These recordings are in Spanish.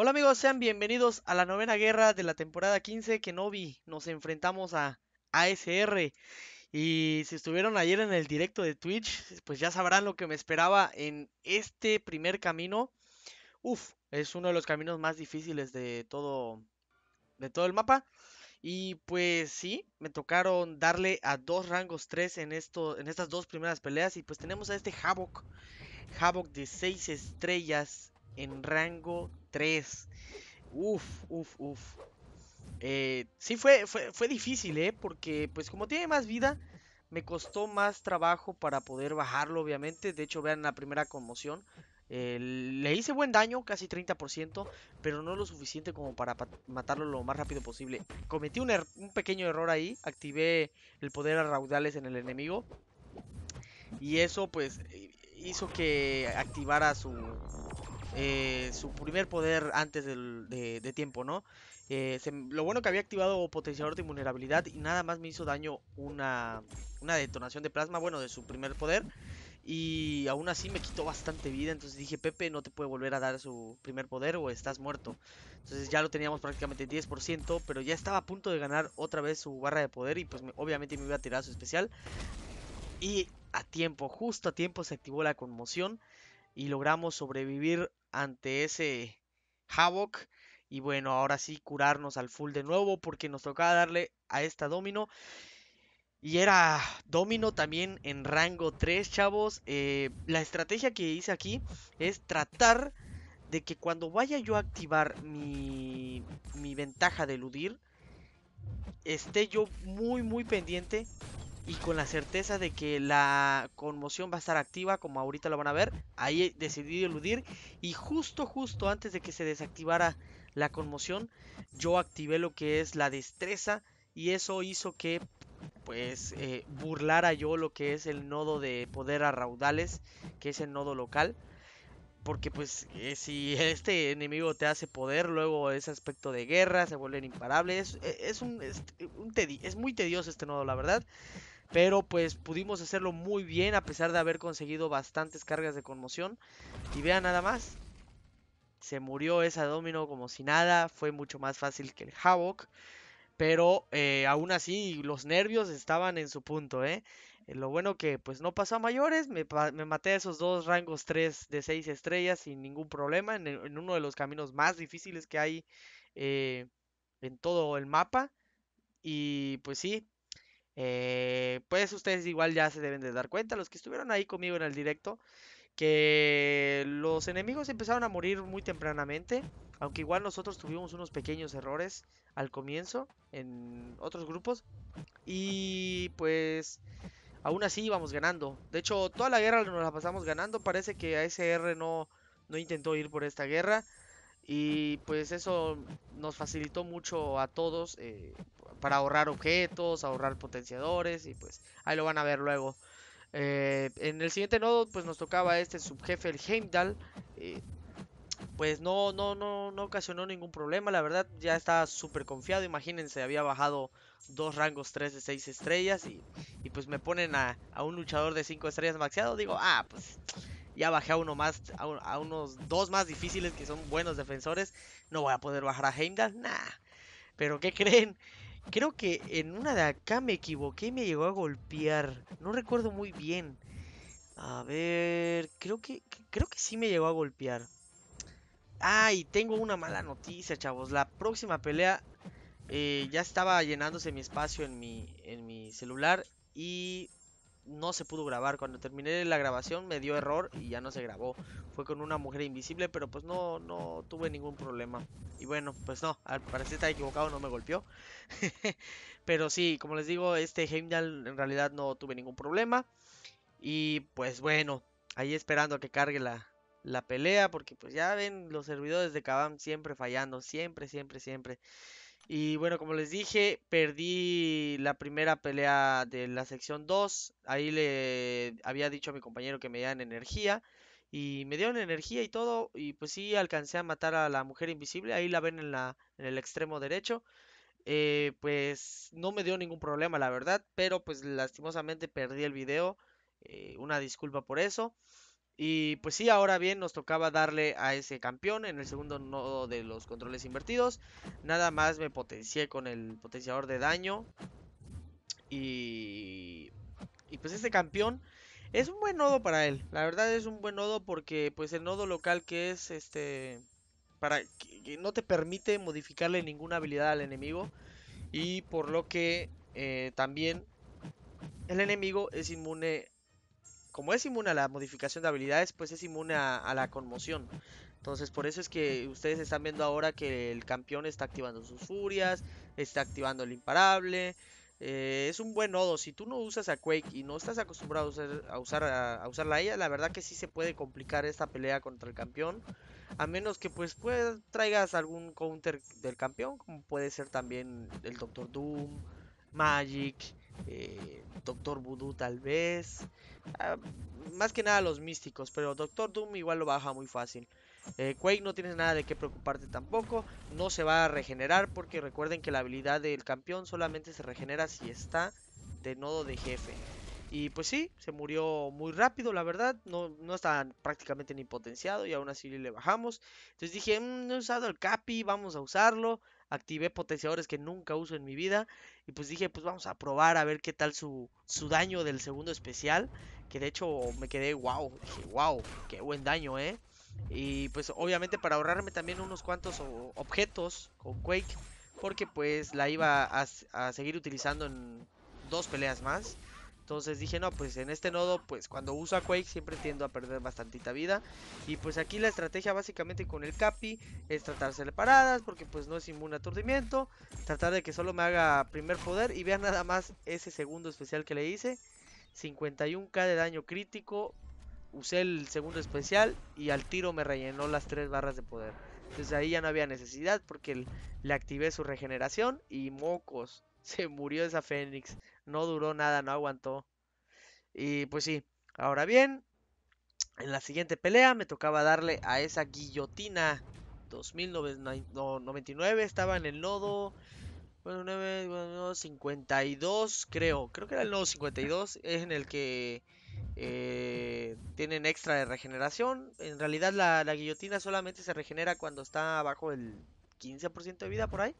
Hola amigos, sean bienvenidos a la novena guerra de la temporada 15 que no vi. Nos enfrentamos a ASR. Y si estuvieron ayer en el directo de Twitch, pues ya sabrán lo que me esperaba en este primer camino. Uf, es uno de los caminos más difíciles de todo, de todo el mapa. Y pues sí, me tocaron darle a dos rangos 3 en, esto, en estas dos primeras peleas. Y pues tenemos a este Havoc. Havoc de 6 estrellas en rango 3. Uf, uf, uf. Eh, sí fue, fue, difícil, ¿eh? Porque pues como tiene más vida, me costó más trabajo para poder bajarlo, obviamente. De hecho, vean la primera conmoción. le hice buen daño, casi 30%, pero no lo suficiente como para matarlo lo más rápido posible. Cometí un, er-, un pequeño error ahí, activé el poder a raudales en el enemigo. Y eso pues eh, hizo que activara su, eh, su primer poder antes de, tiempo, ¿no? Eh, lo bueno que había activado potenciador de vulnerabilidad y nada más me hizo daño una, detonación de plasma, bueno, de su primer poder. Y aún así me quitó bastante vida. Entonces dije, Pepe, no te puede volver a dar su primer poder o estás muerto. Entonces ya lo teníamos prácticamente 10%. Pero ya estaba a punto de ganar otra vez su barra de poder. Y pues obviamente me iba a tirar su especial. Y a tiempo, justo a tiempo se activó la conmoción. Y logramos sobrevivir ante ese Havoc. Y bueno, ahora sí curarnos al full de nuevo porque nos tocaba darle a esta Domino. Y era Domino también en rango 3, chavos. Eh, la estrategia que hice aquí es tratar de que cuando vaya yo a activar mi, mi ventaja de eludir, esté yo muy, muy pendiente y con la certeza de que la conmoción va a estar activa, como ahorita lo van a ver, ahí decidí eludir y justo, justo antes de que se desactivara la conmoción, yo activé lo que es la destreza y eso hizo que pues eh, burlara yo lo que es el nodo de poder a raudales, que es el nodo local. Porque pues eh, si este enemigo te hace poder, luego ese aspecto de guerra se vuelven imparables. Es, eh, un, este, es muy tedioso este nodo, la verdad. Pero pues pudimos hacerlo muy bien a pesar de haber conseguido bastantes cargas de conmoción. Y vean nada más. Se murió esa domino como si nada. Fue mucho más fácil que el Havoc. Pero eh, aún así los nervios estaban en su punto, ¿eh? ¿eh? Lo bueno que pues no pasó a mayores, me, maté a esos dos rangos 3 de 6 estrellas sin ningún problema, en, uno de los caminos más difíciles que hay eh, en todo el mapa. Y pues sí, eh, pues ustedes igual ya se deben de dar cuenta, los que estuvieron ahí conmigo en el directo, que los enemigos empezaron a morir muy tempranamente, aunque igual nosotros tuvimos unos pequeños errores al comienzo en otros grupos, y pues aún así íbamos ganando. De hecho, toda la guerra nos la pasamos ganando, parece que ASR no, no intentó ir por esta guerra. Y pues eso nos facilitó mucho a todos eh, para ahorrar objetos, ahorrar potenciadores y pues ahí lo van a ver luego. Eh, en el siguiente nodo pues nos tocaba este subjefe, el Heimdall. Eh, pues no, no, no, no ocasionó ningún problema, la verdad ya estaba súper confiado, imagínense, había bajado dos rangos tres de seis estrellas y, y pues me ponen a, un luchador de cinco estrellas maxeado, digo, ah, pues ya bajé a uno más, a, unos dos más difíciles que son buenos defensores. No voy a poder bajar a Heimdall, nah. Pero ¿qué creen? Creo que en una de acá me equivoqué y me llegó a golpear. No recuerdo muy bien. A ver, creo que, creo que sí me llegó a golpear. Ay, tengo una mala noticia, chavos. La próxima pelea eh, ya estaba llenándose mi espacio en mi, en mi celular y no se pudo grabar. Cuando terminé la grabación me dio error y ya no se grabó. Fue con una mujer invisible, pero pues no, no tuve ningún problema. Y bueno, pues no, al parecer está equivocado, no me golpeó. pero sí, como les digo, este Heimdall en realidad no tuve ningún problema. Y pues bueno, ahí esperando a que cargue la, la pelea, porque pues ya ven los servidores de Kabam siempre fallando, siempre, siempre, siempre. Y bueno, como les dije, perdí la primera pelea de la sección 2. Ahí le había dicho a mi compañero que me dieran energía. Y me dieron energía y todo. Y pues sí, alcancé a matar a la mujer invisible. Ahí la ven en, la, en el extremo derecho. Eh, pues no me dio ningún problema, la verdad. Pero pues lastimosamente perdí el video. Eh, una disculpa por eso. Y pues sí, ahora bien, nos tocaba darle a ese campeón en el segundo nodo de los controles invertidos. Nada más me potencié con el potenciador de daño. Y, pues este campeón es un buen nodo para él. La verdad es un buen nodo porque pues el nodo local que es este... Para que no te permite modificarle ninguna habilidad al enemigo. Y por lo que eh, también el enemigo es inmune a como es inmune a la modificación de habilidades, pues es inmune a, la conmoción. Entonces por eso es que ustedes están viendo ahora que el campeón está activando sus furias, está activando el imparable. Eh, es un buen nodo. Si tú no usas a Quake y no estás acostumbrado a, usar, a, usarla ella, la verdad que sí se puede complicar esta pelea contra el campeón. A menos que pues, traigas algún counter del campeón, como puede ser también el Doctor Doom, Magic. Eh, Doctor Voodoo tal vez. Ah, más que nada los místicos, pero Doctor Doom igual lo baja muy fácil. Eh, Quake no tienes nada de qué preocuparte tampoco, no se va a regenerar porque recuerden que la habilidad del campeón solamente se regenera si está de nodo de jefe. Y pues sí, se murió muy rápido, la verdad. No, no está prácticamente ni potenciado y aún así le bajamos. Entonces dije, mm, no he usado el Capi, vamos a usarlo activé potenciadores que nunca uso en mi vida y pues dije, pues vamos a probar a ver qué tal su, su daño del segundo especial, que de hecho me quedé wow, dije, wow, qué buen daño, ¿eh? Y pues obviamente para ahorrarme también unos cuantos objetos con Quake, porque pues la iba a seguir utilizando en dos peleas más. Entonces dije, no, pues en este nodo, pues cuando uso a Quake siempre tiendo a perder bastantita vida. Y pues aquí la estrategia básicamente con el Capi es tratarse de paradas, porque pues no es inmune a aturdimiento. Tratar de que solo me haga primer poder y vean nada más ese segundo especial que le hice. 51k de daño crítico, usé el segundo especial y al tiro me rellenó las tres barras de poder. Entonces ahí ya no había necesidad porque le activé su regeneración y mocos, se murió esa fénix no duró nada, no aguantó. Y pues sí, ahora bien, en la siguiente pelea me tocaba darle a esa guillotina 2099, estaba en el nodo bueno, 52, creo, creo que era el nodo 52, es en el que eh, tienen extra de regeneración. En realidad la, guillotina solamente se regenera cuando está abajo el 15% de vida por ahí,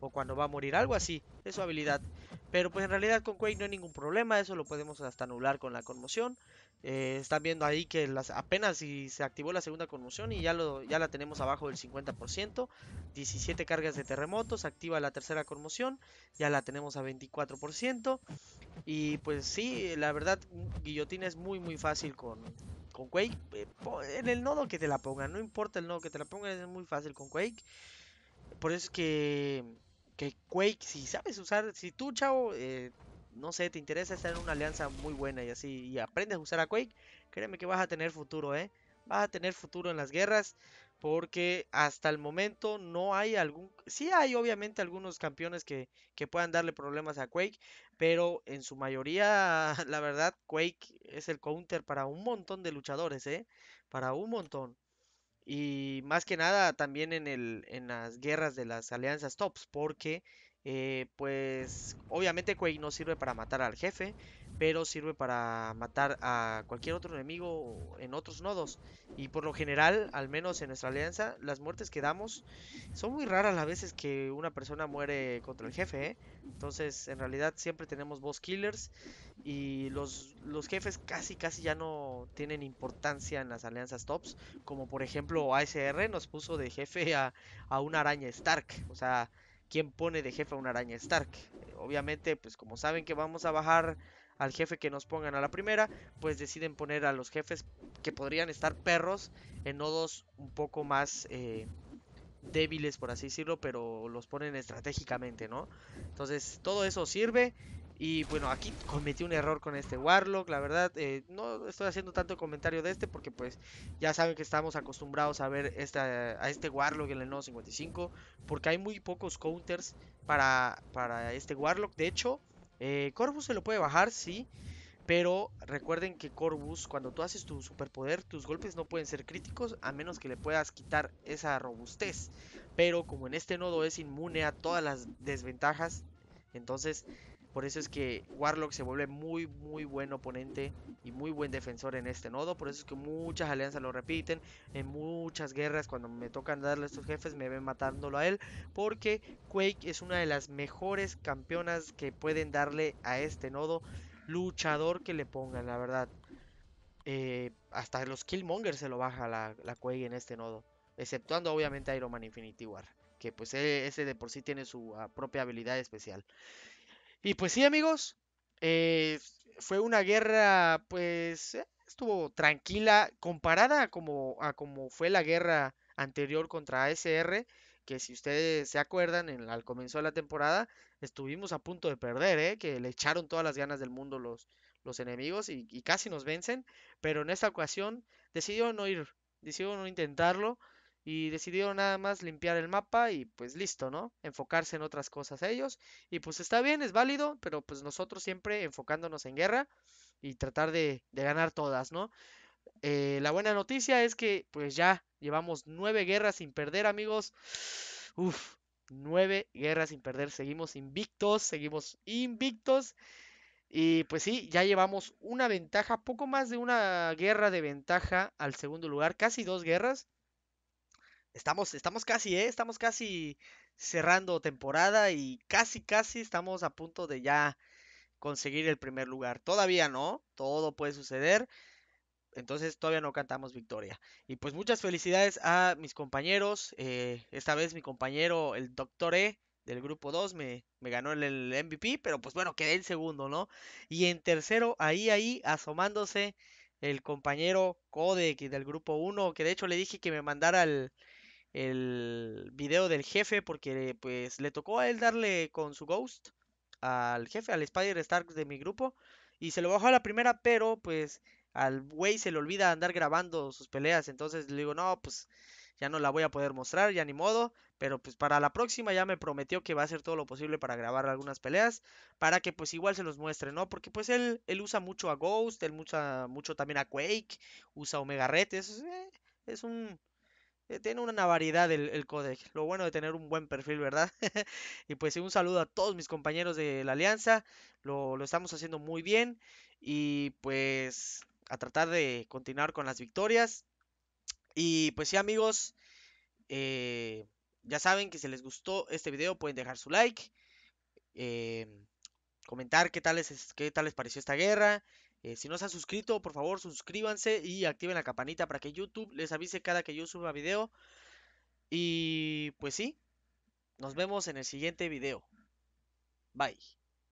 o cuando va a morir, algo así, es su habilidad. Pero pues en realidad con Quake no hay ningún problema, eso lo podemos hasta anular con la conmoción. Eh, están viendo ahí que apenas si se activó la segunda conmoción y ya, lo, ya la tenemos abajo del 50%. 17 cargas de terremotos, activa la tercera conmoción, ya la tenemos a 24%. Y pues sí, la verdad, guillotina es muy muy fácil con, con Quake. Eh, en el nodo que te la pongan, no importa el nodo que te la pongan, es muy fácil con Quake. Por eso es que que Quake, si sabes usar, si tú, chavo, eh, no sé, te interesa estar en una alianza muy buena y así, y aprendes a usar a Quake, créeme que vas a tener futuro, ¿eh? Vas a tener futuro en las guerras, porque hasta el momento no hay algún... Sí hay obviamente algunos campeones que, que puedan darle problemas a Quake, pero en su mayoría, la verdad, Quake es el counter para un montón de luchadores, ¿eh? Para un montón y más que nada también en, el, en las guerras de las alianzas tops, porque eh, pues obviamente Quake no sirve para matar al jefe, pero sirve para matar a cualquier otro enemigo en otros nodos. Y por lo general, al menos en nuestra alianza, las muertes que damos son muy raras las veces que una persona muere contra el jefe. ¿eh? Entonces, en realidad siempre tenemos boss killers y los, los jefes casi casi ya no tienen importancia en las alianzas tops. Como por ejemplo ASR nos puso de jefe a, a una araña Stark. O sea, ¿quién pone de jefe a una araña Stark? Obviamente, pues como saben que vamos a bajar al jefe que nos pongan a la primera, pues deciden poner a los jefes que podrían estar perros en nodos un poco más eh, débiles, por así decirlo, pero los ponen estratégicamente, ¿no? Entonces, todo eso sirve. Y bueno, aquí cometí un error con este Warlock, la verdad, eh, no estoy haciendo tanto comentario de este porque pues ya saben que estamos acostumbrados a ver esta, a este Warlock en el nodo 55, porque hay muy pocos counters para, para este Warlock, de hecho, eh, Corvus se lo puede bajar, sí. Pero recuerden que Corvus, cuando tú haces tu superpoder, tus golpes no pueden ser críticos a menos que le puedas quitar esa robustez. Pero como en este nodo es inmune a todas las desventajas, entonces por eso es que Warlock se vuelve muy, muy buen oponente y muy buen defensor en este nodo. Por eso es que muchas alianzas lo repiten. En muchas guerras, cuando me tocan darle a estos jefes, me ven matándolo a él. Porque Quake es una de las mejores campeonas que pueden darle a este nodo. Luchador que le pongan, la verdad. Eh, hasta los Killmonger se lo baja la, la Quake en este nodo. Exceptuando obviamente Iron Man Infinity War. Que pues e, ese de por sí tiene su ah, propia habilidad especial. Y pues sí, amigos, eh, fue una guerra, pues, eh, estuvo tranquila comparada a como, a como fue la guerra anterior contra ASR, que si ustedes se acuerdan, al comienzo de la temporada, estuvimos a punto de perder, ¿eh? que le echaron todas las ganas del mundo los, los enemigos y, casi nos vencen, pero en esta ocasión decidió no ir, decidió no intentarlo, y decidieron nada más limpiar el mapa y pues listo, ¿no? Enfocarse en otras cosas ellos y pues está bien, es válido, pero pues nosotros siempre enfocándonos en guerra y tratar de, ganar todas, ¿no? Eh, la buena noticia es que pues ya llevamos nueve guerras sin perder, amigos. Uff nueve guerras sin perder, seguimos invictos, seguimos invictos. Y pues sí, ya llevamos una ventaja, poco más de una guerra de ventaja al segundo lugar, casi dos guerras. Estamos, estamos casi, ¿eh? Estamos casi cerrando temporada y casi, casi estamos a punto de ya conseguir el primer lugar. Todavía no, todo puede suceder. Entonces todavía no cantamos victoria. Y pues muchas felicidades a mis compañeros. Eh, esta vez mi compañero, el doctor E del grupo 2, me, me, ganó el, MVP, pero pues bueno, quedé en segundo, ¿no? Y en tercero, ahí, ahí, asomándose el compañero Codex del grupo 1, que de hecho le dije que me mandara el, el video del jefe porque pues le tocó a él darle con su ghost al jefe, al Spider Stark de mi grupo y se lo bajó a la primera, pero pues al güey se le olvida andar grabando sus peleas, entonces le digo, "No, pues ya no la voy a poder mostrar, ya ni modo, pero pues para la próxima ya me prometió que va a hacer todo lo posible para grabar algunas peleas, para que pues igual se los muestre, ¿no? Porque pues él, él usa mucho a Ghost, él usa mucho también a Quake, usa Omega Red, es, eh, es un eh, tiene una variedad el, el, Lo bueno de tener un buen perfil, ¿verdad? y pues un saludo a todos mis compañeros de la alianza. Lo, estamos haciendo muy bien. Y pues a tratar de continuar con las victorias. Y pues sí amigos, eh, ya saben que si les gustó este video pueden dejar su like. Em, comentar qué tal, qué tal les pareció esta guerra. Eh, si no se han suscrito, por favor, suscríbanse y activen la campanita para que YouTube les avise cada que yo suba video. Y pues sí, nos vemos en el siguiente video. Bye.